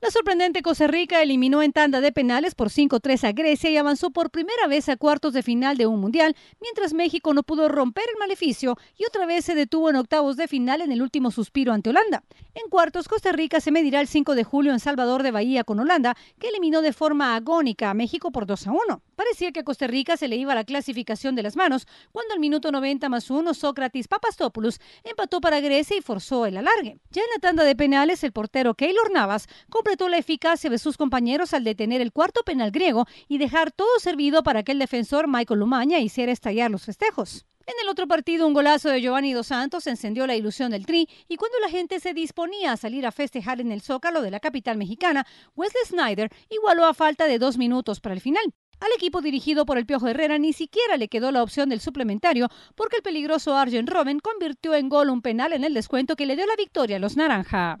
La sorprendente Costa Rica eliminó en tanda de penales por 5-3 a Grecia y avanzó por primera vez a cuartos de final de un mundial, mientras México no pudo romper el maleficio y otra vez se detuvo en octavos de final en el último suspiro ante Holanda. En cuartos, Costa Rica se medirá el 5 de julio en Salvador de Bahía con Holanda, que eliminó de forma agónica a México por 2 a 1. Parecía que a Costa Rica se le iba la clasificación de las manos cuando al minuto 90 más uno, Sócrates Papastopoulos empató para Grecia y forzó el alargue. Ya en la tanda de penales, el portero Keylor Navas todo la eficacia de sus compañeros al detener el cuarto penal griego y dejar todo servido para que el defensor Michael Lumaña hiciera estallar los festejos. En el otro partido, un golazo de Giovanni Dos Santos encendió la ilusión del Tri y cuando la gente se disponía a salir a festejar en el zócalo de la capital mexicana, Wesley Snyder igualó a falta de dos minutos para el final. Al equipo dirigido por el Piojo Herrera ni siquiera le quedó la opción del suplementario porque el peligroso Arjen Robben convirtió en gol un penal en el descuento que le dio la victoria a los Naranja.